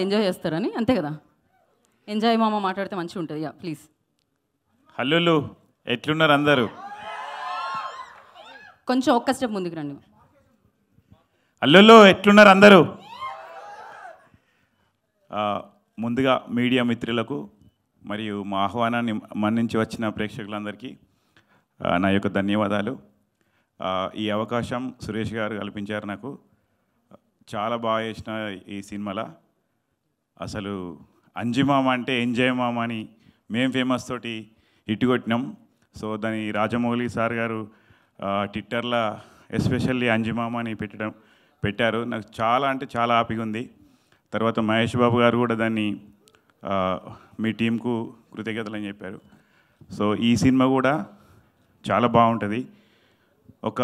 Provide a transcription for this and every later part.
enjoy చేస్తారని అంతే కదా ఎంజాయ్ మామ మాట్లాడితే మంచిగా ఉంటుంది యా ప్లీజ్ హలో ఎట్లున్నారు అందరూ కొంచెం ఒక్క స్టెప్ ముందుకు రండి హలో ఎట్లున్నారు అందరూ ముందుగా మీడియా మిత్రులకు మరియు మా ఆహ్వానాన్ని మన్నించి వచ్చిన ప్రేక్షకులందరికీ నా యొక్క ధన్యవాదాలు ఈ అవకాశం సురేష్ గారు కల్పించారు నాకు చాలా బాగా చేసిన ఈ సినిమాలో అసలు అంజిమామ అంటే ఎంజాయ్ మామ అని మేం ఫేమస్ తోటి హిట్ కొట్టినాం సో దాని రాజమౌళి సార్ గారు ట్విట్టర్లో ఎస్పెషల్లీ అంజిమామ అని పెట్టడం పెట్టారు నాకు చాలా అంటే చాలా హ్యాపీగా ఉంది తర్వాత మహేష్ బాబు గారు కూడా దాన్ని మీ టీంకు కృతజ్ఞతలు అని చెప్పారు సో ఈ సినిమా కూడా చాలా బాగుంటుంది ఒక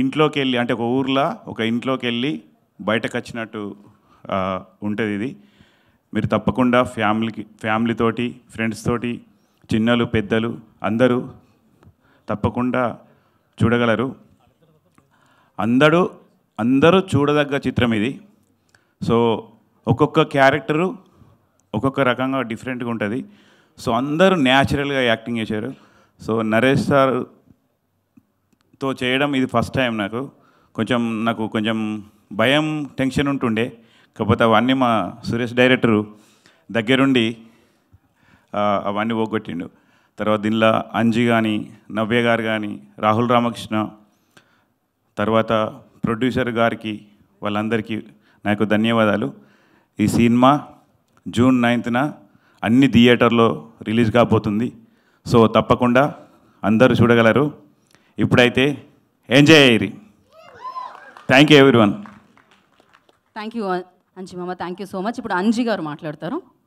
ఇంట్లోకి వెళ్ళి అంటే ఒక ఊర్లో ఒక ఇంట్లోకి వెళ్ళి బయటకు వచ్చినట్టు ఉంటుంది ఇది మీరు తప్పకుండా ఫ్యామిలీకి ఫ్యామిలీతోటి ఫ్రెండ్స్ తోటి చిన్నలు పెద్దలు అందరూ తప్పకుండా చూడగలరు అందరూ అందరూ చూడదగ్గ చిత్రం ఇది సో ఒక్కొక్క క్యారెక్టరు ఒక్కొక్క రకంగా డిఫరెంట్గా ఉంటుంది సో అందరూ న్యాచురల్గా యాక్టింగ్ చేశారు సో నరేష్ సార్తో చేయడం ఇది ఫస్ట్ టైం నాకు కొంచెం నాకు కొంచెం భయం టెన్షన్ ఉంటుండే కాకపోతే అవన్నీ మా సురేష్ డైరెక్టరు దగ్గరుండి అవన్నీ పోగొట్టిండు తర్వాత దీనిలో అంజి కానీ నవ్య గారు కానీ రాహుల్ రామకృష్ణ తర్వాత ప్రొడ్యూసర్ గారికి వాళ్ళందరికీ నాకు ధన్యవాదాలు ఈ సినిమా జూన్ నైన్త్న అన్ని థియేటర్లో రిలీజ్ కాబోతుంది సో తప్పకుండా అందరూ చూడగలరు ఇప్పుడైతే ఎంజాయ్ అయ్యి thank you everyone thank you Anji మామ థ్యాంక్ యూ సో మచ్ ఇప్పుడు అంజి గారు మాట్లాడతారు